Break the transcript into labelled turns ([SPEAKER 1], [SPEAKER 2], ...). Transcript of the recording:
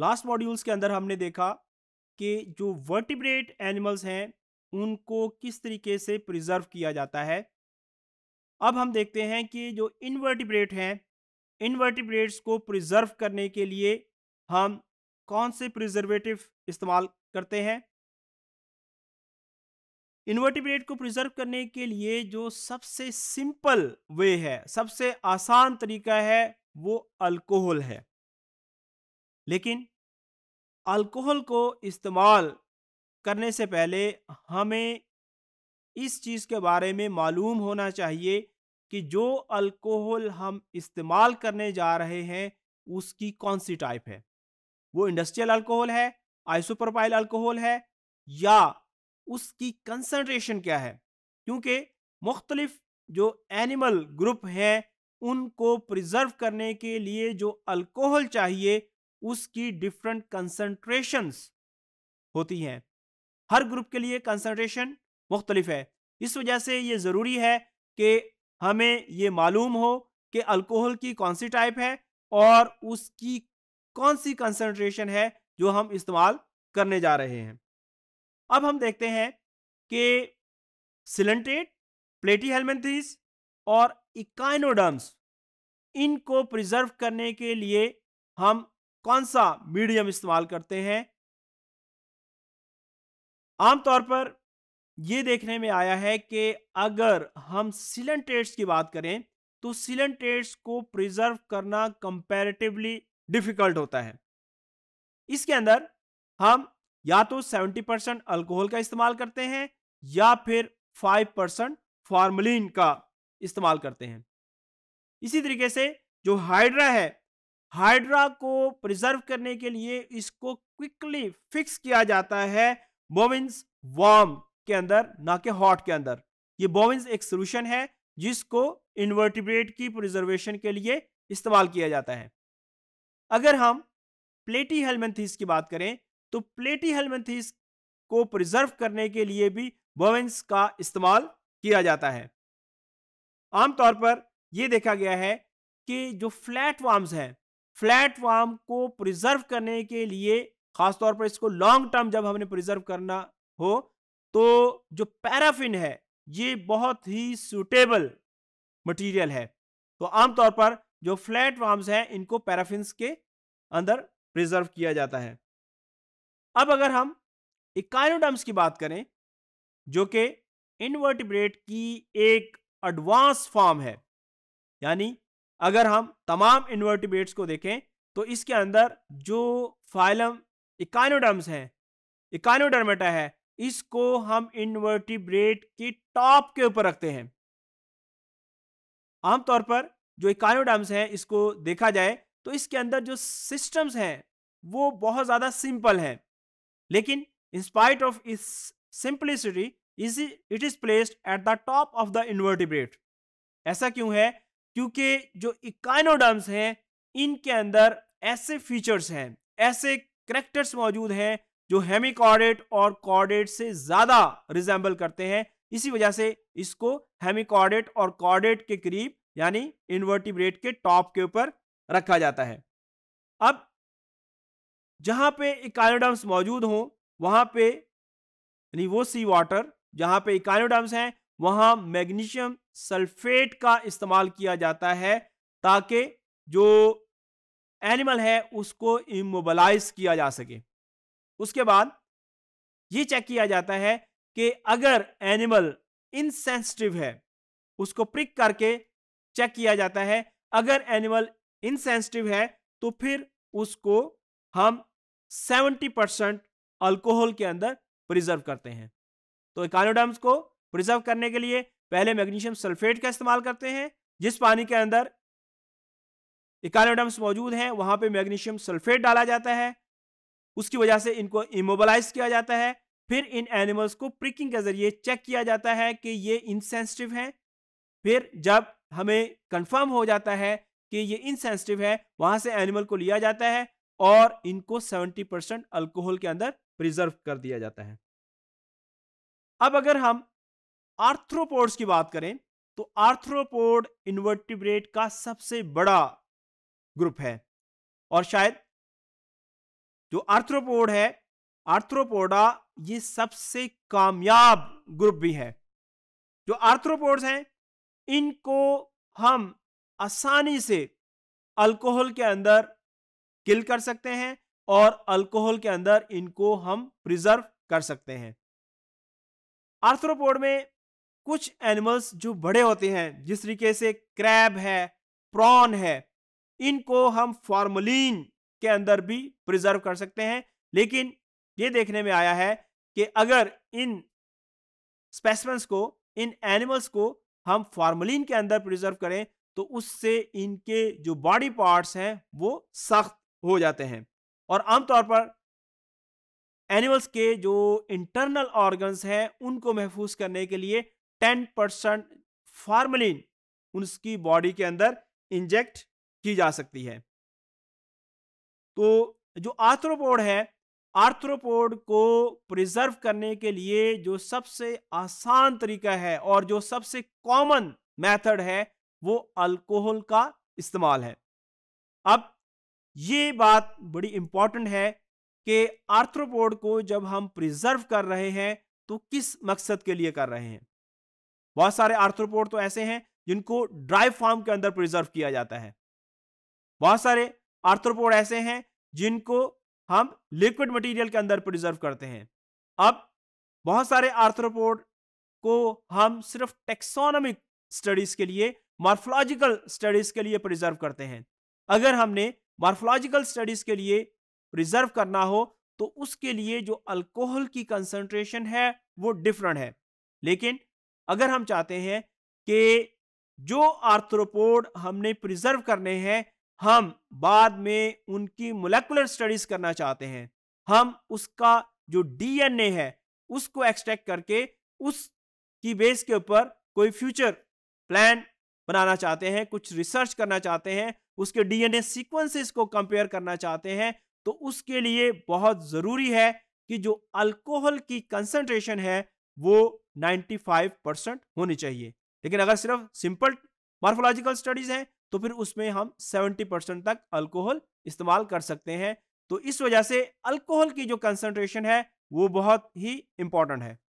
[SPEAKER 1] last modules के अंदर हमने देखा कि जो वर्टिब्रेट एनिमल्स हैं उनको किस तरीके से प्रिजर्व किया जाता है अब हम देखते हैं कि जो इनवर्टिब्रेट हैं इनवर्टिब्रेट्स को प्रिजर्व करने के लिए हम कौन से प्रिजर्वेटिव इस्तेमाल करते हैं इन्वर्टिब्रेट को प्रिजर्व करने के लिए जो सबसे सिंपल वे है सबसे आसान तरीका है वो अल्कोहल है लेकिन अल्कोहल को इस्तेमाल करने से पहले हमें इस चीज़ के बारे में मालूम होना चाहिए कि जो अल्कोहल हम इस्तेमाल करने जा रहे हैं उसकी कौन सी टाइप है वो इंडस्ट्रियल अल्कोहल है आइसोप्रोपाइल अल्कोहल है या उसकी कंसनट्रेशन क्या है क्योंकि मुख्तलिफ जो एनिमल ग्रुप हैं उनको प्रिजर्व करने के लिए जो अल्कोहल चाहिए उसकी डिफरेंट कंसंट्रेशंस होती हैं हर ग्रुप के लिए कंसंट्रेशन मुख्तलिफ है इस वजह से ये ज़रूरी है कि हमें ये मालूम हो कि अल्कोहल की कौन सी टाइप है और उसकी कौन सी कंसंट्रेशन है जो हम इस्तेमाल करने जा रहे हैं अब हम देखते हैं कि सिलेंटेट प्लेटी हेलमेंथीस और इकाइनोडम्स इनको प्रिजर्व करने के लिए हम कौन सा मीडियम इस्तेमाल करते हैं आमतौर पर यह देखने में आया है कि अगर हम सिलेंटेट्स की बात करें तो सिलेंटेट्स को प्रिजर्व करना कंपैरेटिवली डिफिकल्ट होता है इसके अंदर हम या तो 70 परसेंट अल्कोहल का इस्तेमाल करते हैं या फिर 5 परसेंट फार्मलिन का इस्तेमाल करते हैं इसी तरीके से जो हाइड्रा है हाइड्रा को प्रिजर्व करने के लिए इसको क्विकली फिक्स किया जाता है बोविंस वार्म के अंदर ना के हॉट के अंदर ये बोविंस एक सोल्यूशन है जिसको इन्वर्टिब्रेट की प्रिजर्वेशन के लिए इस्तेमाल किया जाता है अगर हम प्लेटी हेलमेंथीस की बात करें तो प्लेटी हेलमेंथीस को प्रिजर्व करने के लिए भी बोवेंस का इस्तेमाल किया जाता है आमतौर पर यह देखा गया है कि जो फ्लैट वार्म्स हैं प्लेटफॉर्म को प्रिजर्व करने के लिए खासतौर पर इसको लॉन्ग टर्म जब हमने प्रिजर्व करना हो तो जो पैराफिन है ये बहुत ही सुटेबल मटेरियल है तो आमतौर पर जो फ्लैट वार्म्स हैं इनको पैराफिन के अंदर प्रिजर्व किया जाता है अब अगर हम इकाइनोडम्स की बात करें जो कि इनवर्टिब्रेट की एक एडवांस फॉर्म है यानी अगर हम तमाम इन्वर्टिबेट्स को देखें तो इसके अंदर जो फाइलम इकानोडर्म्स हैं इकानोडर्मेटा है इसको हम इन्वर्टिब्रेट की टॉप के ऊपर रखते हैं आमतौर पर जो इकानोडम्स हैं इसको देखा जाए तो इसके अंदर जो सिस्टम्स हैं वो बहुत ज़्यादा सिंपल हैं लेकिन इंस्पाइट ऑफ इस simplicity is it is placed at the top of the invertebrate ऐसा क्यों है क्योंकि जो इकाइनोडम्स हैं इनके अंदर ऐसे फीचर्स हैं ऐसे करेक्टर्स मौजूद हैं जो हेमिकॉर्डेट और कॉर्डेट से ज़्यादा रिजेंबल करते हैं इसी वजह से इसको हेमिकॉर्डेट और कॉर्डेट के करीब यानी इन्वर्टिब्रेट के टॉप के ऊपर रखा जाता है अब जहां पे इकाइनोडम्स मौजूद हों वहां पे यानी वो सी वाटर जहां पे इकाइनोडम्स हैं वहाँ मैग्नीशियम सल्फेट का इस्तेमाल किया जाता है ताकि जो एनिमल है उसको इमोबलाइज किया जा सके उसके बाद ये चेक किया जाता है कि अगर एनिमल इनसेंसिटिव है उसको प्रिक करके चेक किया जाता है अगर एनिमल इनसेंसिटिव है तो फिर उसको हम 70 परसेंट अल्कोहल के अंदर प्रिजर्व करते हैं तो इकानोडर्म्स को प्रिजर्व करने के लिए पहले मैग्नीशियम सल्फेट का इस्तेमाल करते हैं जिस पानी के अंदर इकानोडम्स मौजूद हैं वहां पे मैग्नीशियम सल्फेट डाला जाता है उसकी वजह से इनको इमोबलाइज किया जाता है फिर इन एनिमल्स को प्रिकिंग के जरिए चेक किया जाता है कि ये इनसेंसिटिव हैं फिर जब हमें कंफर्म हो जाता है कि ये इनसेंसिटिव है वहां से एनिमल को लिया जाता है और इनको 70 परसेंट अल्कोहल के अंदर प्रिजर्व कर दिया जाता है अब अगर हम आर्थ्रोपोड्स की बात करें तो आर्थ्रोपोड इन्वर्टिब्रेट का सबसे बड़ा ग्रुप है और शायद जो आर्थ्रोपोड है आर्थ्रोपोडा ये सबसे कामयाब ग्रुप भी है जो आर्थ्रोपोड्स हैं इनको हम आसानी से अल्कोहल के अंदर किल कर सकते हैं और अल्कोहल के अंदर इनको हम प्रिजर्व कर सकते हैं आर्थ्रोपोड में कुछ एनिमल्स जो बड़े होते हैं जिस तरीके से क्रैब है प्रॉन है इनको हम फॉर्मलिन के अंदर भी प्रिजर्व कर सकते हैं लेकिन ये देखने में आया है कि अगर इन स्पेसिमेंस को इन एनिमल्स को हम फॉर्मलिन के अंदर प्रिजर्व करें तो उससे इनके जो बॉडी पार्ट्स हैं वो सख्त हो जाते हैं और आमतौर पर एनिमल्स के जो इंटरनल ऑर्गन्स हैं उनको महफूज करने के लिए टेन परसेंट फार्मलिन उसकी बॉडी के अंदर इंजेक्ट की जा सकती है तो जो आर्थ्रोपोड है आर्थ्रोपोड को प्रिजर्व करने के लिए जो सबसे आसान तरीका है और जो सबसे कॉमन मेथड है वो अल्कोहल का इस्तेमाल है अब ये बात बड़ी इंपॉर्टेंट है कि आर्थ्रोपोड को जब हम प्रिजर्व कर रहे हैं तो किस मकसद के लिए कर रहे हैं बहुत सारे आर्थ्रोपोड तो ऐसे हैं जिनको ड्राई फार्म के अंदर प्रिजर्व किया जाता है बहुत सारे आर्थ्रोपोड ऐसे हैं जिनको हम लिक्विड मटेरियल के अंदर प्रिजर्व करते हैं अब बहुत सारे आर्थ्रोपोड को हम सिर्फ टेक्सोनॉमिक स्टडीज के लिए मार्फोलॉजिकल स्टडीज के लिए प्रिजर्व करते हैं अगर हमने मार्फोलॉजिकल स्टडीज के लिए प्रिजर्व करना हो तो उसके लिए जो अल्कोहल की कंसंट्रेशन है वो डिफरेंट है लेकिन अगर हम चाहते हैं कि जो आर्थ्रोपोड हमने प्रिजर्व करने हैं हम बाद में उनकी मोलेकुलर स्टडीज करना चाहते हैं हम उसका जो डीएनए है उसको एक्सट्रैक्ट करके उस की बेस के ऊपर कोई फ्यूचर प्लान बनाना चाहते हैं कुछ रिसर्च करना चाहते हैं उसके डीएनए सीक्वेंसेस को कंपेयर करना चाहते हैं तो उसके लिए बहुत ज़रूरी है कि जो अल्कोहल की कंसंट्रेशन है वो 95 परसेंट होनी चाहिए लेकिन अगर सिर्फ सिंपल मार्फोलॉजिकल स्टडीज हैं तो फिर उसमें हम 70 परसेंट तक अल्कोहल इस्तेमाल कर सकते हैं तो इस वजह से अल्कोहल की जो कंसंट्रेशन है वो बहुत ही इंपॉर्टेंट है